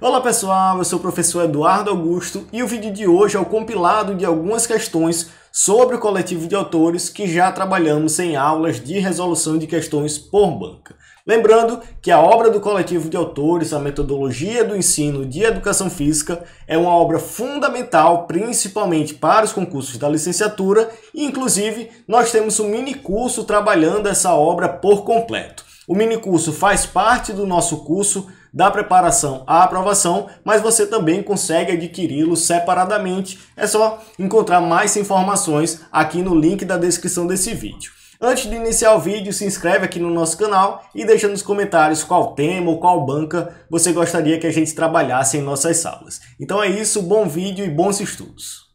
Olá pessoal, eu sou o professor Eduardo Augusto e o vídeo de hoje é o compilado de algumas questões sobre o coletivo de autores que já trabalhamos em aulas de resolução de questões por banca. Lembrando que a obra do coletivo de autores, a metodologia do ensino de educação física, é uma obra fundamental, principalmente para os concursos da licenciatura, e inclusive nós temos um mini curso trabalhando essa obra por completo. O mini curso faz parte do nosso curso da preparação à aprovação, mas você também consegue adquiri-lo separadamente. É só encontrar mais informações aqui no link da descrição desse vídeo. Antes de iniciar o vídeo, se inscreve aqui no nosso canal e deixa nos comentários qual tema ou qual banca você gostaria que a gente trabalhasse em nossas salas. Então é isso, bom vídeo e bons estudos.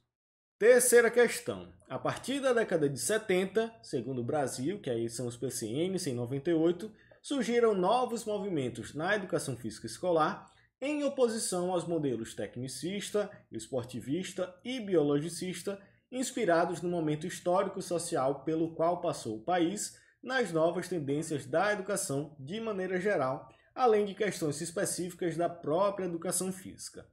Terceira questão. A partir da década de 70, segundo o Brasil, que aí são os PCMs em 98, surgiram novos movimentos na educação física escolar em oposição aos modelos tecnicista, esportivista e biologicista inspirados no momento histórico social pelo qual passou o país, nas novas tendências da educação de maneira geral, além de questões específicas da própria educação física.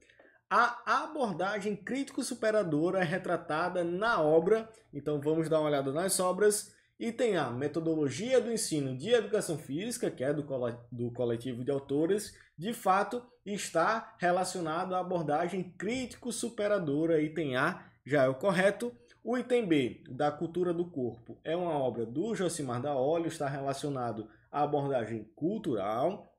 A abordagem crítico-superadora é retratada na obra, então vamos dar uma olhada nas obras item a metodologia do ensino de educação física, que é do, do coletivo de autores, de fato está relacionado à abordagem crítico-superadora, item A já é o correto. O item B, da cultura do corpo, é uma obra do Josimar da Olho, está relacionado à abordagem cultural.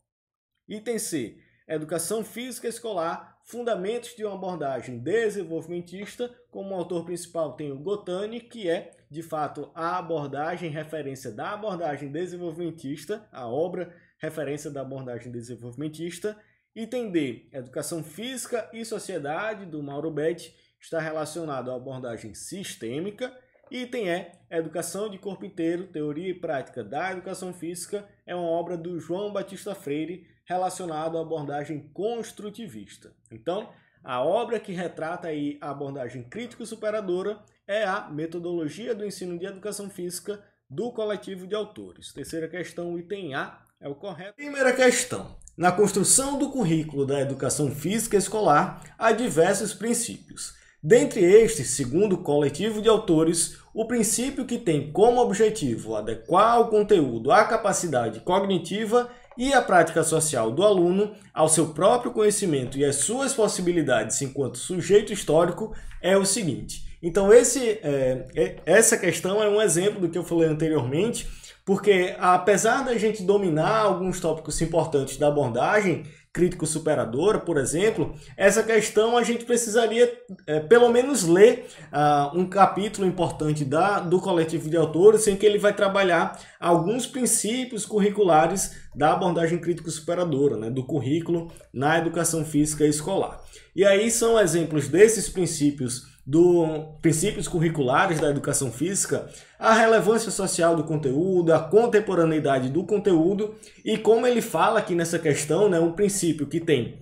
Item C, educação física escolar, fundamentos de uma abordagem desenvolvimentista, como autor principal tem o Gotani, que é, de fato, a abordagem, referência da abordagem desenvolvimentista, a obra referência da abordagem desenvolvimentista, entender educação física e sociedade, do Mauro Betti, está relacionado à abordagem sistêmica, Item é Educação de Corpo Inteiro, Teoria e Prática da Educação Física, é uma obra do João Batista Freire, relacionado à abordagem construtivista. Então, a obra que retrata aí a abordagem crítica e superadora é a Metodologia do Ensino de Educação Física do coletivo de autores. Terceira questão, item A, é o correto. Primeira questão. Na construção do currículo da educação física escolar, há diversos princípios. Dentre estes, segundo o coletivo de autores, o princípio que tem como objetivo adequar o conteúdo à capacidade cognitiva e a prática social do aluno ao seu próprio conhecimento e às suas possibilidades enquanto sujeito histórico é o seguinte. Então, esse, é, é essa questão é um exemplo do que eu falei anteriormente, porque apesar da gente dominar alguns tópicos importantes da abordagem, crítico superador, por exemplo, essa questão a gente precisaria é, pelo menos ler uh, um capítulo importante da, do coletivo de autores em que ele vai trabalhar alguns princípios curriculares da abordagem crítico superadora, né, do currículo na educação física escolar. E aí são exemplos desses princípios do princípios curriculares da educação física, a relevância social do conteúdo, a contemporaneidade do conteúdo e como ele fala aqui nessa questão, né, um princípio que tem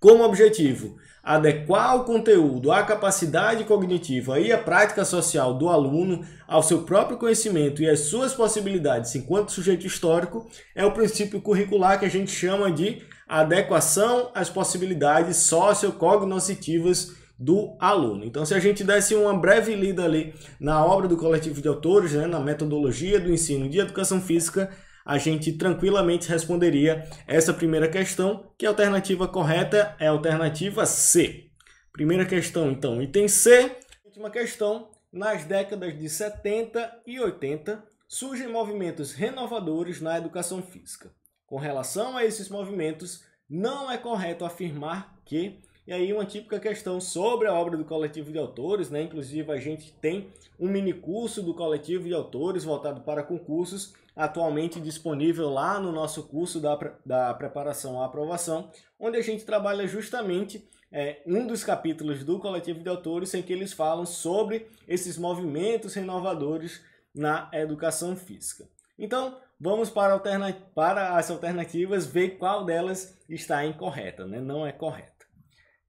como objetivo adequar o conteúdo à capacidade cognitiva e à prática social do aluno, ao seu próprio conhecimento e às suas possibilidades enquanto sujeito histórico, é o princípio curricular que a gente chama de adequação às possibilidades sociocognoscitivas do aluno. Então, se a gente desse uma breve lida ali na obra do coletivo de autores, né, na metodologia do ensino de educação física, a gente tranquilamente responderia essa primeira questão, que é a alternativa correta é a alternativa C. Primeira questão, então, item C. Última questão, nas décadas de 70 e 80, surgem movimentos renovadores na educação física. Com relação a esses movimentos, não é correto afirmar que e aí uma típica questão sobre a obra do coletivo de autores, né? Inclusive a gente tem um mini curso do coletivo de autores voltado para concursos, atualmente disponível lá no nosso curso da, da preparação à aprovação, onde a gente trabalha justamente é, um dos capítulos do coletivo de autores em que eles falam sobre esses movimentos renovadores na educação física. Então, vamos para, alterna para as alternativas ver qual delas está incorreta, né? não é correta.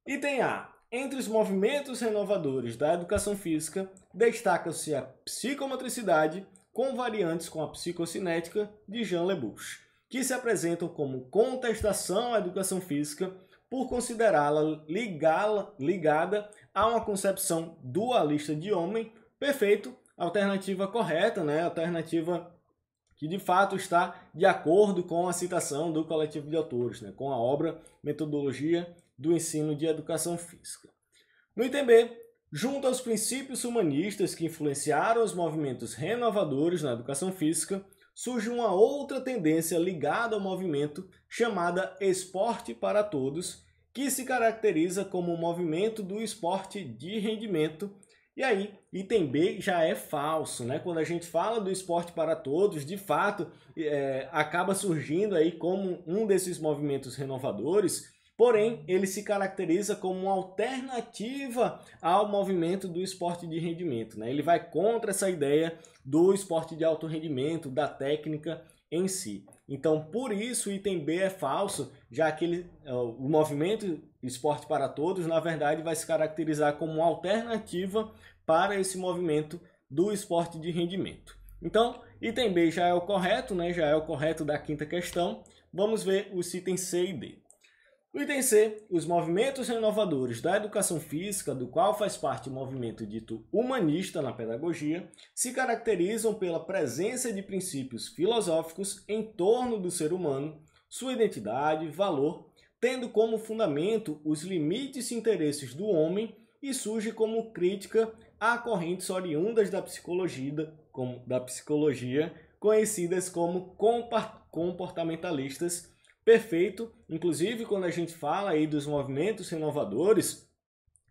Item A. Entre os movimentos renovadores da educação física, destaca-se a psicomotricidade, com variantes com a psicocinética de Jean Lebouch, que se apresentam como contestação à educação física por considerá-la ligada a uma concepção dualista de homem perfeito, alternativa correta, né? alternativa que de fato está de acordo com a citação do coletivo de autores, né? com a obra Metodologia do ensino de educação física. No item B, junto aos princípios humanistas que influenciaram os movimentos renovadores na educação física, surge uma outra tendência ligada ao movimento chamada Esporte para Todos, que se caracteriza como um movimento do esporte de rendimento. E aí, item B já é falso, né? Quando a gente fala do esporte para todos, de fato, é, acaba surgindo aí como um desses movimentos renovadores Porém, ele se caracteriza como uma alternativa ao movimento do esporte de rendimento. Né? Ele vai contra essa ideia do esporte de alto rendimento, da técnica em si. Então, por isso o item B é falso, já que ele, o movimento Esporte para Todos, na verdade, vai se caracterizar como uma alternativa para esse movimento do esporte de rendimento. Então, item B já é o correto, né? já é o correto da quinta questão. Vamos ver os itens C e D. O item C, os movimentos renovadores da educação física, do qual faz parte o movimento dito humanista na pedagogia, se caracterizam pela presença de princípios filosóficos em torno do ser humano, sua identidade, valor, tendo como fundamento os limites e interesses do homem e surge como crítica a correntes oriundas da psicologia, como, da psicologia conhecidas como comportamentalistas perfeito. Inclusive, quando a gente fala aí dos movimentos renovadores,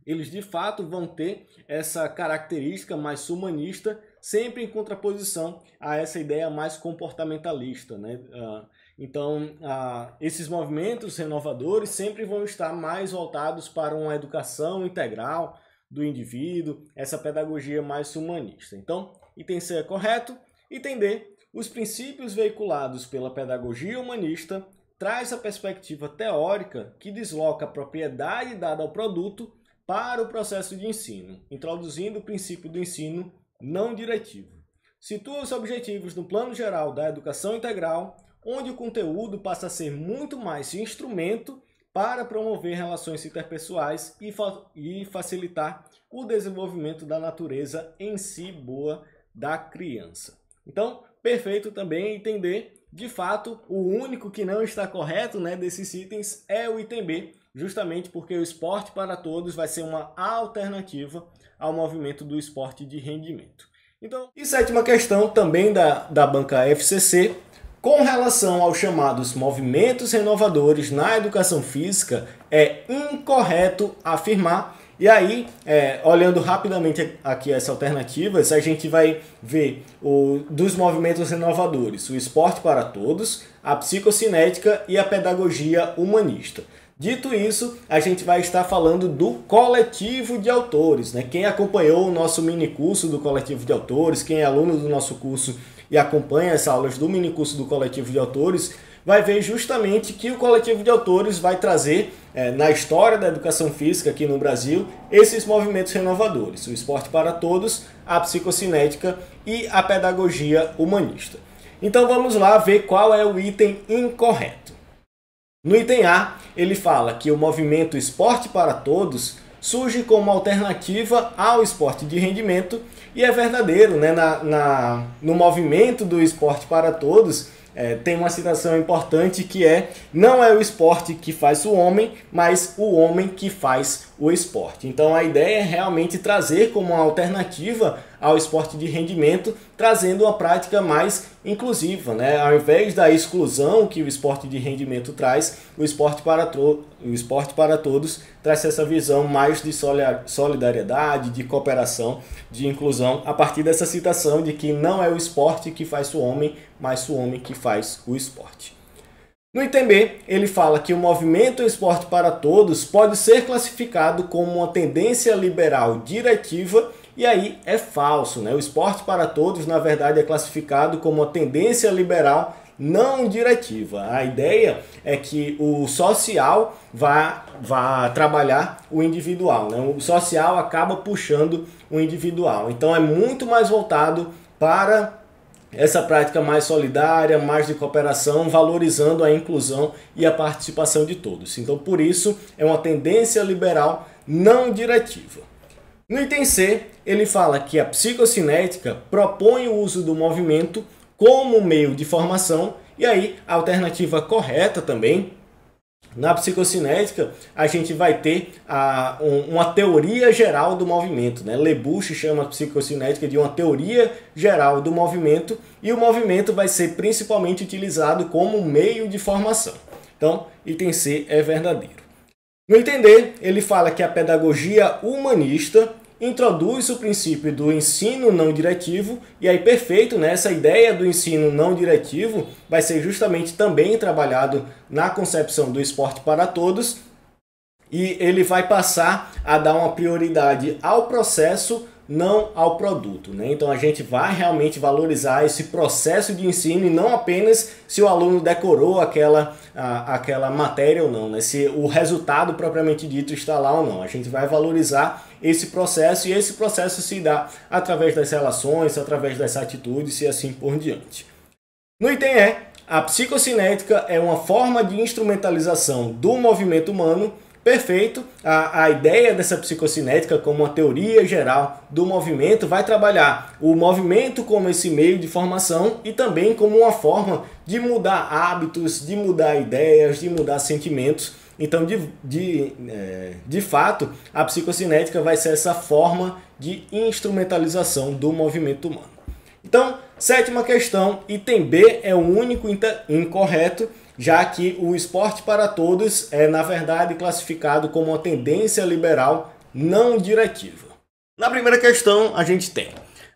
eles de fato vão ter essa característica mais humanista, sempre em contraposição a essa ideia mais comportamentalista. Né? Ah, então, ah, esses movimentos renovadores sempre vão estar mais voltados para uma educação integral do indivíduo, essa pedagogia mais humanista. Então, item C é correto, item D, os princípios veiculados pela pedagogia humanista traz a perspectiva teórica que desloca a propriedade dada ao produto para o processo de ensino, introduzindo o princípio do ensino não diretivo. Situa os objetivos no plano geral da educação integral, onde o conteúdo passa a ser muito mais instrumento para promover relações interpessoais e, fa e facilitar o desenvolvimento da natureza em si boa da criança. Então, perfeito também entender de fato, o único que não está correto né, desses itens é o item B, justamente porque o esporte para todos vai ser uma alternativa ao movimento do esporte de rendimento. Então, e sétima questão também da, da banca FCC, com relação aos chamados movimentos renovadores na educação física, é incorreto afirmar e aí, é, olhando rapidamente aqui as alternativas, a gente vai ver o, dos movimentos renovadores, o esporte para todos, a psicocinética e a pedagogia humanista. Dito isso, a gente vai estar falando do coletivo de autores, né? Quem acompanhou o nosso mini curso do coletivo de autores, quem é aluno do nosso curso e acompanha as aulas do mini curso do coletivo de autores, vai ver justamente que o coletivo de autores vai trazer é, na história da educação física aqui no Brasil esses movimentos renovadores, o esporte para todos, a psicocinética e a pedagogia humanista. Então vamos lá ver qual é o item incorreto. No item A, ele fala que o movimento Esporte para Todos surge como alternativa ao esporte de rendimento e é verdadeiro, né? na, na no movimento do esporte para todos é, tem uma citação importante que é: não é o esporte que faz o homem, mas o homem que faz o esporte. Então a ideia é realmente trazer como uma alternativa ao esporte de rendimento, trazendo uma prática mais inclusiva, né? Ao invés da exclusão que o esporte de rendimento traz, o esporte para, o esporte para todos traz essa visão mais de solidariedade, de cooperação, de inclusão, a partir dessa citação de que não é o esporte que faz o homem, mas o homem que faz o esporte. No item B, ele fala que o movimento Esporte para Todos pode ser classificado como uma tendência liberal diretiva e aí é falso, né? O Esporte para Todos, na verdade, é classificado como uma tendência liberal não diretiva. A ideia é que o social vá, vá trabalhar o individual, né? O social acaba puxando o individual. Então é muito mais voltado para essa prática mais solidária, mais de cooperação, valorizando a inclusão e a participação de todos. Então, por isso, é uma tendência liberal não diretiva. No item C, ele fala que a psicocinética propõe o uso do movimento como meio de formação, e aí a alternativa correta também na psicocinética, a gente vai ter a, um, uma teoria geral do movimento. Né? Lebuche chama a psicocinética de uma teoria geral do movimento e o movimento vai ser principalmente utilizado como meio de formação. Então, item C é verdadeiro. No entender, ele fala que a pedagogia humanista introduz o princípio do ensino não diretivo e aí perfeito, né? Essa ideia do ensino não diretivo vai ser justamente também trabalhado na concepção do esporte para todos e ele vai passar a dar uma prioridade ao processo não ao produto. Né? Então a gente vai realmente valorizar esse processo de ensino e não apenas se o aluno decorou aquela, a, aquela matéria ou não, né? se o resultado propriamente dito está lá ou não. A gente vai valorizar esse processo e esse processo se dá através das relações, através das atitudes e assim por diante. No item E, a psicocinética é uma forma de instrumentalização do movimento humano Perfeito, a, a ideia dessa psicocinética como uma teoria geral do movimento vai trabalhar o movimento como esse meio de formação e também como uma forma de mudar hábitos, de mudar ideias, de mudar sentimentos. Então, de, de, é, de fato, a psicocinética vai ser essa forma de instrumentalização do movimento humano. Então, sétima questão, item B é o único incorreto já que o esporte para todos é, na verdade, classificado como uma tendência liberal não diretiva. Na primeira questão, a gente tem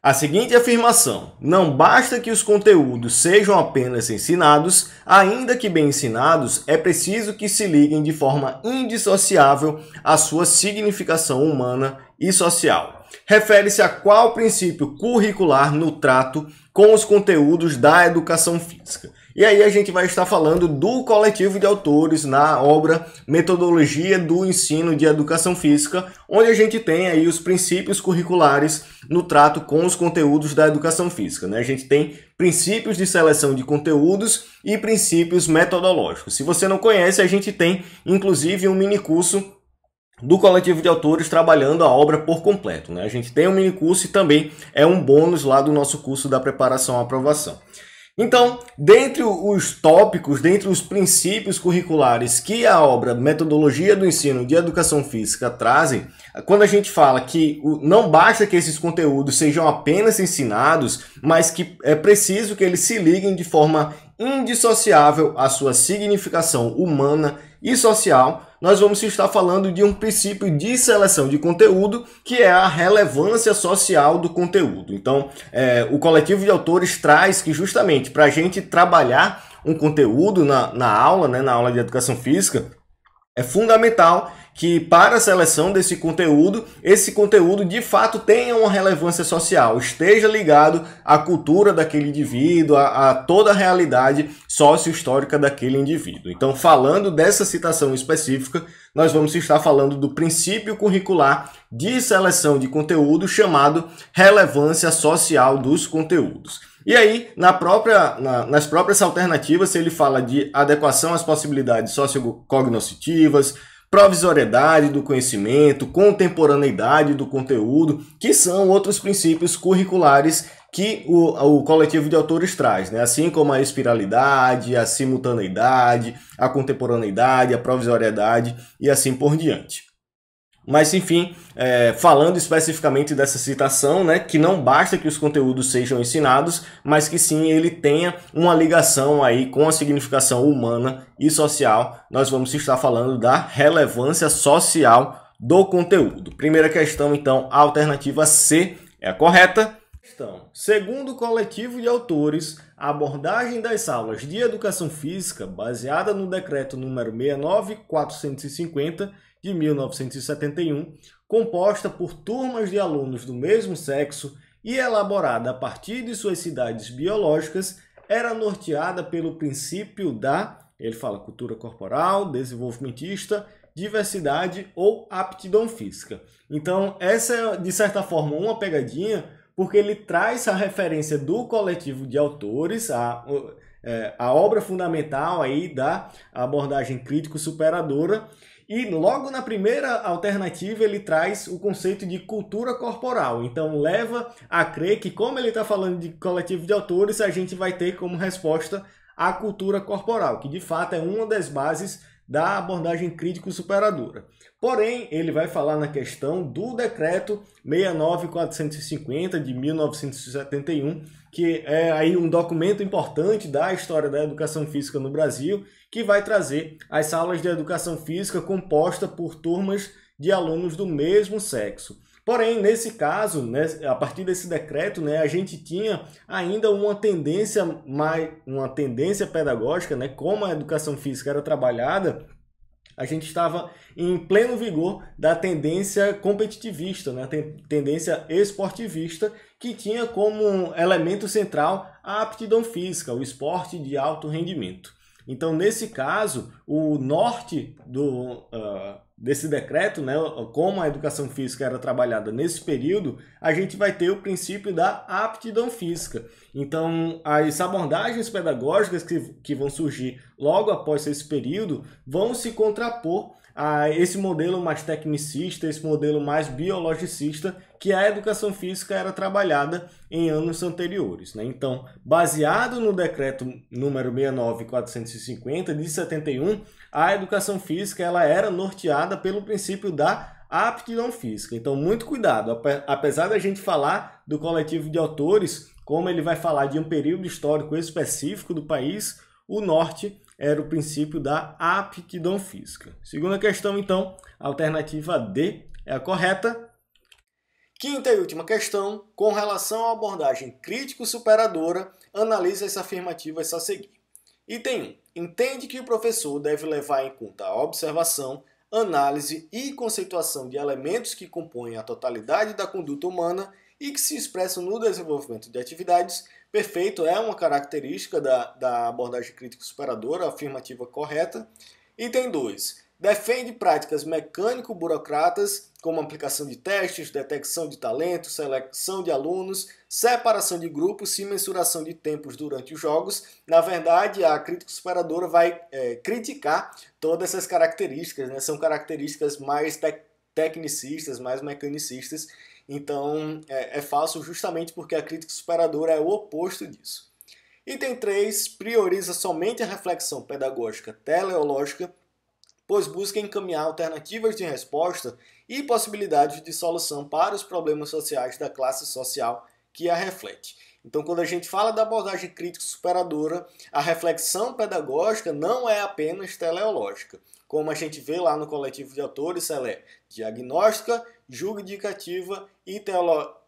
a seguinte afirmação: não basta que os conteúdos sejam apenas ensinados, ainda que bem ensinados, é preciso que se liguem de forma indissociável à sua significação humana e social refere-se a qual princípio curricular no trato com os conteúdos da educação física. E aí a gente vai estar falando do coletivo de autores na obra Metodologia do Ensino de Educação Física, onde a gente tem aí os princípios curriculares no trato com os conteúdos da educação física. Né? A gente tem princípios de seleção de conteúdos e princípios metodológicos. Se você não conhece, a gente tem inclusive um mini curso do coletivo de autores trabalhando a obra por completo. Né? A gente tem um mini curso e também é um bônus lá do nosso curso da preparação à aprovação. Então, dentre os tópicos, dentre os princípios curriculares que a obra Metodologia do Ensino de Educação Física trazem, quando a gente fala que não basta que esses conteúdos sejam apenas ensinados, mas que é preciso que eles se liguem de forma indissociável à sua significação humana e social, nós vamos estar falando de um princípio de seleção de conteúdo, que é a relevância social do conteúdo. Então, é, o coletivo de autores traz que justamente para a gente trabalhar um conteúdo na, na aula, né, na aula de educação física, é fundamental que para a seleção desse conteúdo, esse conteúdo de fato tenha uma relevância social, esteja ligado à cultura daquele indivíduo, a, a toda a realidade sócio-histórica daquele indivíduo. Então, falando dessa citação específica, nós vamos estar falando do princípio curricular de seleção de conteúdo chamado relevância social dos conteúdos. E aí, na própria, na, nas próprias alternativas, ele fala de adequação às possibilidades sociocognoscitivas, provisoriedade do conhecimento, contemporaneidade do conteúdo, que são outros princípios curriculares que o, o coletivo de autores traz, né? assim como a espiralidade, a simultaneidade, a contemporaneidade, a provisoriedade e assim por diante. Mas enfim, é, falando especificamente dessa citação, né, que não basta que os conteúdos sejam ensinados, mas que sim ele tenha uma ligação aí com a significação humana e social. Nós vamos estar falando da relevância social do conteúdo. Primeira questão, então, a alternativa C é a correta. Questão. Segundo o coletivo de autores, a abordagem das aulas de educação física, baseada no decreto número 69450, de 1971, composta por turmas de alunos do mesmo sexo e elaborada a partir de suas cidades biológicas, era norteada pelo princípio da, ele fala, cultura corporal, desenvolvimentista, diversidade ou aptidão física. Então, essa é, de certa forma, uma pegadinha, porque ele traz a referência do coletivo de autores, a, é, a obra fundamental aí da abordagem crítico-superadora, e logo na primeira alternativa ele traz o conceito de cultura corporal. Então leva a crer que, como ele está falando de coletivo de autores, a gente vai ter como resposta a cultura corporal, que de fato é uma das bases da abordagem crítico-superadora. Porém, ele vai falar na questão do decreto 69450 de 1971 que é aí um documento importante da história da educação física no Brasil, que vai trazer as salas de educação física composta por turmas de alunos do mesmo sexo. Porém, nesse caso, né, a partir desse decreto, né, a gente tinha ainda uma tendência mais uma tendência pedagógica, né, como a educação física era trabalhada, a gente estava em pleno vigor da tendência competitivista, né? tendência esportivista, que tinha como elemento central a aptidão física, o esporte de alto rendimento. Então, nesse caso, o norte do, uh, desse decreto, né, como a educação física era trabalhada nesse período, a gente vai ter o princípio da aptidão física. Então, as abordagens pedagógicas que, que vão surgir logo após esse período vão se contrapor a esse modelo mais tecnicista, esse modelo mais biologicista que a educação física era trabalhada em anos anteriores. Né? Então, baseado no decreto número 69450 de 71, a educação física ela era norteada pelo princípio da aptidão física. Então, muito cuidado, apesar da gente falar do coletivo de autores, como ele vai falar de um período histórico específico do país, o norte era o princípio da aptidão física. Segunda questão, então, a alternativa D é a correta, Quinta e última questão, com relação à abordagem crítico-superadora, analisa as afirmativas a seguir. Item 1. Entende que o professor deve levar em conta a observação, análise e conceituação de elementos que compõem a totalidade da conduta humana e que se expressam no desenvolvimento de atividades. Perfeito é uma característica da, da abordagem crítico-superadora, afirmativa correta. Item 2. Defende práticas mecânico-burocratas como aplicação de testes, detecção de talentos, seleção de alunos, separação de grupos e mensuração de tempos durante os jogos. Na verdade, a crítica superadora vai é, criticar todas essas características, né? são características mais tec tecnicistas, mais mecanicistas, então é, é fácil justamente porque a crítica superadora é o oposto disso. Item 3 prioriza somente a reflexão pedagógica teleológica pois busca encaminhar alternativas de resposta e possibilidades de solução para os problemas sociais da classe social que a reflete. Então, quando a gente fala da abordagem crítica superadora, a reflexão pedagógica não é apenas teleológica, como a gente vê lá no coletivo de autores, ela é diagnóstica, julgadicativa e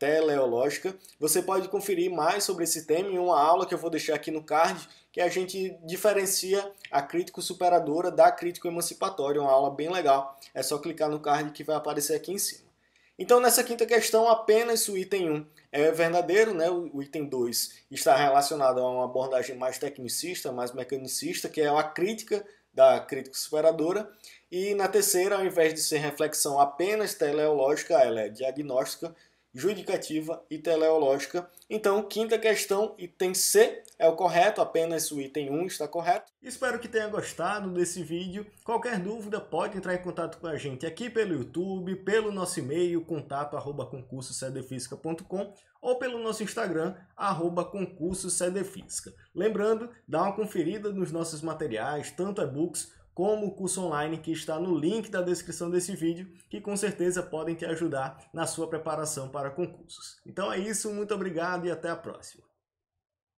teleológica. Você pode conferir mais sobre esse tema em uma aula que eu vou deixar aqui no card que a gente diferencia a crítico superadora da crítico emancipatória, uma aula bem legal. É só clicar no card que vai aparecer aqui em cima. Então, nessa quinta questão, apenas o item 1 é verdadeiro, né? o item 2 está relacionado a uma abordagem mais tecnicista, mais mecanicista, que é a crítica da crítica superadora. E na terceira, ao invés de ser reflexão apenas teleológica, ela é diagnóstica, judicativa e teleológica. Então, quinta questão, item C é o correto, apenas o item 1 está correto. Espero que tenha gostado desse vídeo. Qualquer dúvida pode entrar em contato com a gente aqui pelo YouTube, pelo nosso e-mail, contato arroba concurso ou pelo nosso Instagram, arroba concursoscedefísica. Lembrando, dá uma conferida nos nossos materiais, tanto e-books como o curso online que está no link da descrição desse vídeo, que com certeza podem te ajudar na sua preparação para concursos. Então é isso, muito obrigado e até a próxima.